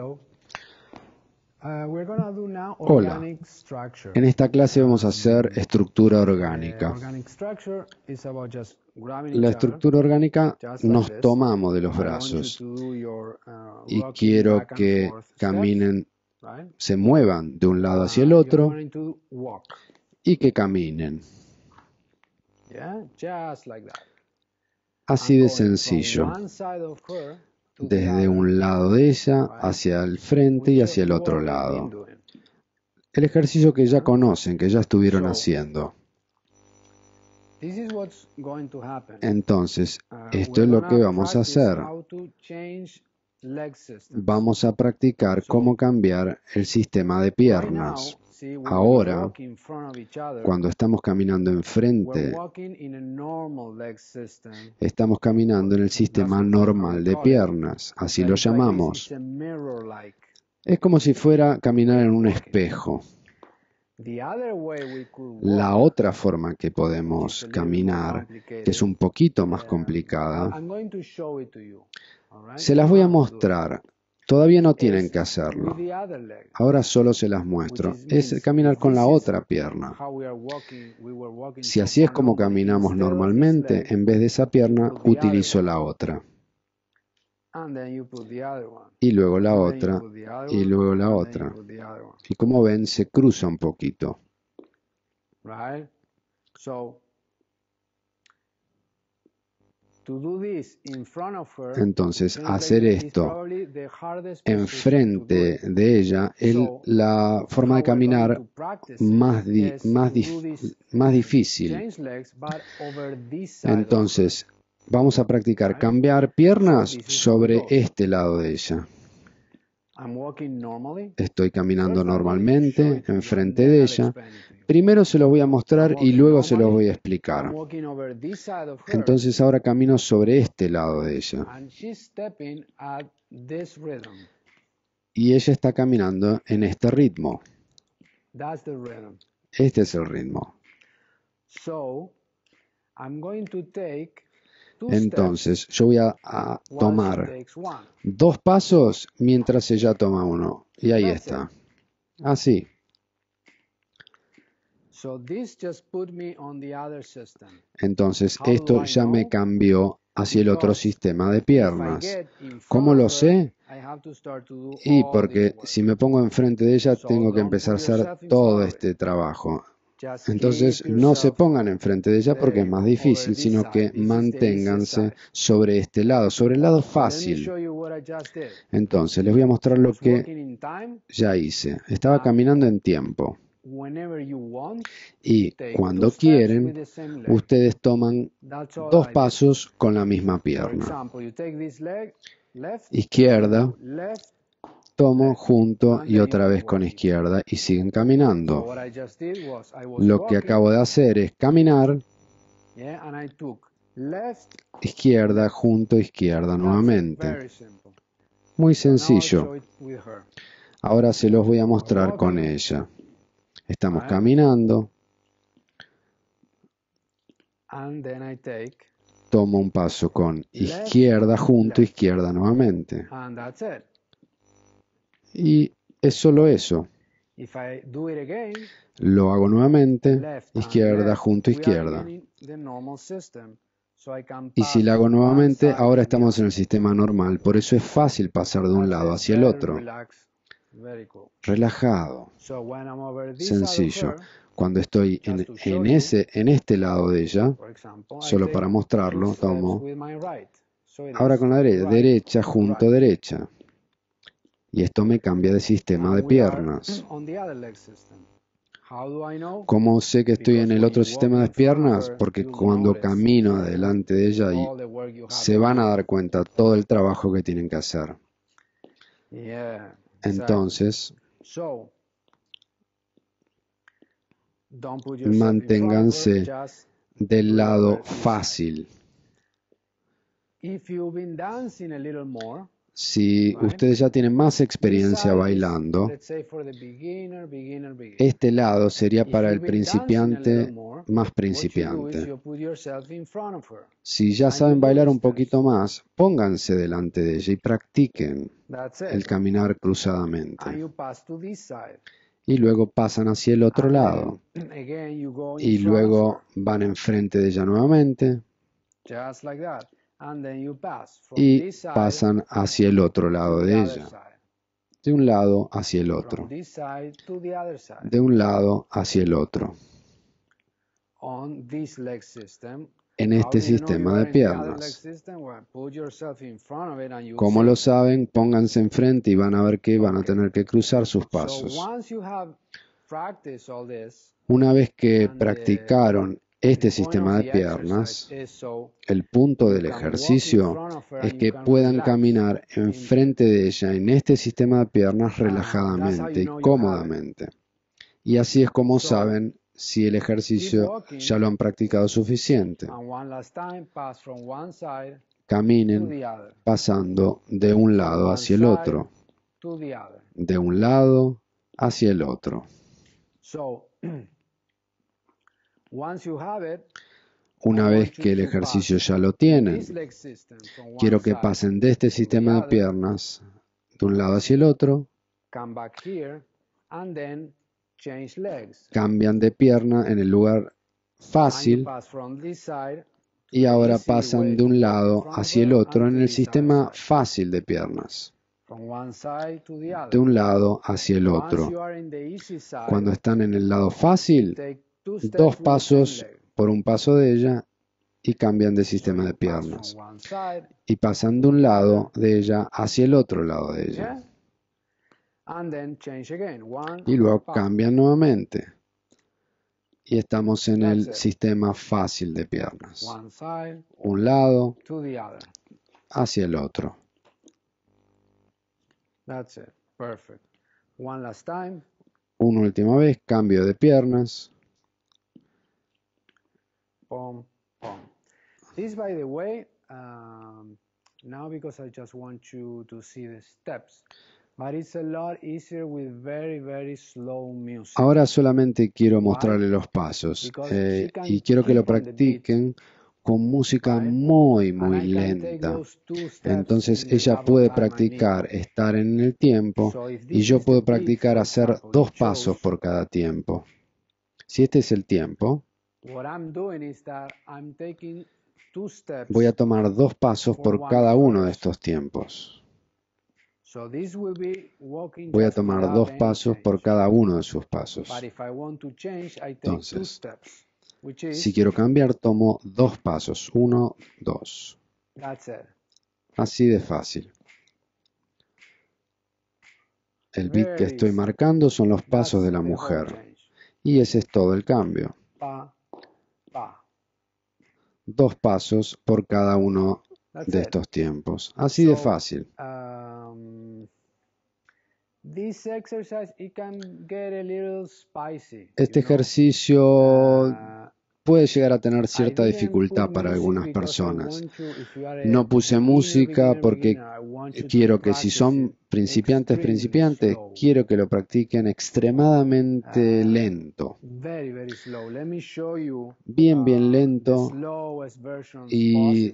Uh, Hola. En esta clase vamos a hacer eh, estructura orgánica. La estructura orgánica nos tomamos de los brazos uh, y quiero que caminen, se muevan de un lado hacia el uh, otro y que caminen. Así de sencillo desde un lado de ella hacia el frente y hacia el otro lado. El ejercicio que ya conocen, que ya estuvieron haciendo. Entonces, uh, esto es lo que vamos a hacer. Vamos a practicar cómo cambiar el sistema de piernas. Ahora, cuando estamos caminando enfrente, estamos caminando en el sistema normal de piernas, así lo llamamos. Es como si fuera caminar en un espejo. La otra forma que podemos caminar, que es un poquito más complicada, se las voy a mostrar Todavía no tienen que hacerlo. Ahora solo se las muestro. Es caminar con la otra pierna. Si así es como caminamos normalmente, en vez de esa pierna, utilizo la otra. Y luego la otra, y luego la otra. Y como ven, se cruza un poquito. Entonces, hacer esto enfrente de ella es la forma de caminar más, más difícil. Entonces, vamos a practicar cambiar piernas sobre este lado de ella. Estoy caminando normalmente enfrente de ella. Primero se los voy a mostrar y luego se los voy a explicar. Entonces ahora camino sobre este lado de ella. Y ella está caminando en este ritmo. Este es el ritmo. Entonces, yo voy a, tomar dos pasos mientras ella toma uno. Y ahí está. Así. Ah, Entonces, esto ya me cambió hacia el otro sistema de piernas. ¿Cómo lo sé? Y porque si me pongo enfrente de ella, tengo que empezar a hacer todo este trabajo. Entonces no se pongan enfrente de ella porque es más difícil, sino que manténganse sobre este lado, sobre el lado fácil. Entonces les voy a mostrar lo que ya hice. Estaba caminando en tiempo. Y cuando quieren, ustedes toman dos pasos con la misma pierna. Izquierda, tomo junto y otra vez con izquierda y siguen caminando. Lo que acabo de hacer es caminar, izquierda, junto, izquierda nuevamente. Muy sencillo. Ahora se los voy a mostrar con ella. Estamos caminando. Tomo un paso con izquierda, junto, izquierda nuevamente. Y es solo eso. Lo hago nuevamente, izquierda junto izquierda. Y si lo hago nuevamente, ahora estamos en el sistema normal, por eso es fácil pasar de un lado hacia el otro. Relajado, sencillo. Cuando estoy en, e-, en este lado de ella, solo para mostrarlo, tomo. Ahora con la derecha, derecha junto derecha y esto me cambia de sistema de piernas. ¿Cómo sé que estoy en el otro sistema de piernas? Porque cuando camino adelante de ella y se van a dar cuenta todo el trabajo que tienen que hacer. Entonces, manténganse del lado fácil. Si ustedes ya tienen más experiencia bailando, este lado sería para el principiante más principiante. Si ya saben bailar un poquito más, pónganse delante de ella y practiquen el caminar cruzadamente. Y luego pasan hacia el otro lado. Y luego van enfrente de ella nuevamente y pasan hacia el otro lado de ella, de un lado hacia el otro, de un lado hacia el otro, en este sistema de piernas. Como lo saben, pónganse enfrente y van a ver que van a tener que cruzar sus pasos. Una vez que practicaron este sistema de piernas, el punto del ejercicio es que puedan caminar enfrente de ella en este sistema de piernas ah, relajadamente y cómodamente. Y así es como saben si el ejercicio ya lo han practicado suficiente. Caminen pasando de un lado hacia el otro. De un lado hacia el otro. Una vez que el ejercicio ya lo tienen, quiero que pasen de este sistema de piernas de un lado hacia el otro, cambian de pierna en el lugar fácil y ahora pasan de un lado hacia el otro en el sistema fácil de piernas de un lado hacia el otro. Cuando están en el lado fácil, dos pasos por un paso de ella y cambian de sistema de piernas. Y pasan de un lado de ella hacia el otro lado de ella. Y luego cambian nuevamente. Y estamos en el sistema fácil de piernas. Un lado hacia el otro. Una última vez, cambio de piernas by the way, Ahora solamente quiero mostrarle los pasos eh, y quiero que lo practiquen con música muy, muy lenta. Entonces ella puede practicar estar en el tiempo y yo puedo practicar hacer dos pasos por cada tiempo. Si este es el tiempo, Voy a tomar dos pasos por cada uno de estos tiempos. Voy a tomar dos pasos por cada uno de sus pasos. Entonces, si quiero cambiar, tomo dos pasos. Uno, dos. Así de fácil. El bit que estoy marcando son los pasos de la mujer. Y ese es todo el cambio dos pasos por cada uno de estos tiempos. Así de fácil. este ejercicio puede llegar a tener cierta dificultad para algunas personas. No puse música porque quiero que si son principiantes, principiantes, quiero que lo practiquen extremadamente ah, lento. Bien, bien uh, lento. Y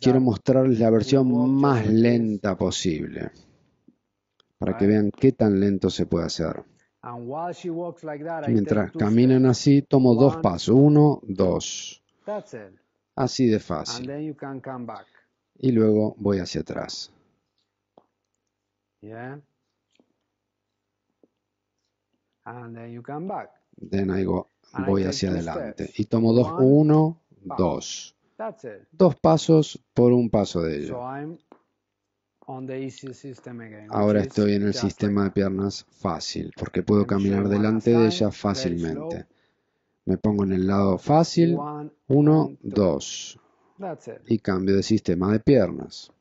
quiero mostrarles la versión más lenta posible para que vean qué tan lento se puede hacer. Mientras caminan así, tomo dos pasos. Uno, dos. Así de fácil. Y luego voy hacia atrás. Then I voy hacia adelante. Y tomo dos, uno, dos. Dos pasos por un paso de ello. Ahora estoy en el sistema de piernas fácil, porque puedo caminar delante de ella fácilmente. Me pongo en el lado fácil, uno, dos, y cambio de sistema de piernas.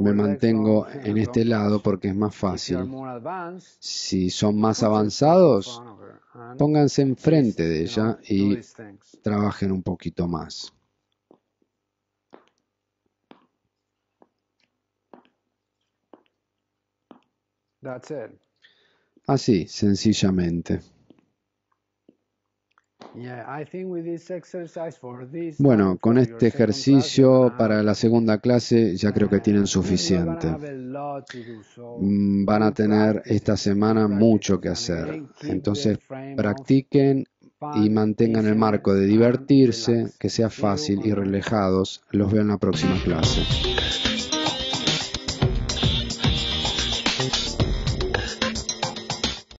Me mantengo en este lado porque es más fácil. Si son más avanzados, pónganse enfrente de ella y trabajen un poquito más. Así, sencillamente. Bueno, con este ejercicio para la segunda clase ya creo que tienen suficiente. Mm, van a tener esta semana mucho que hacer. Entonces, practiquen y mantengan el marco de divertirse, que sea fácil y relajados. Los veo en la próxima clase.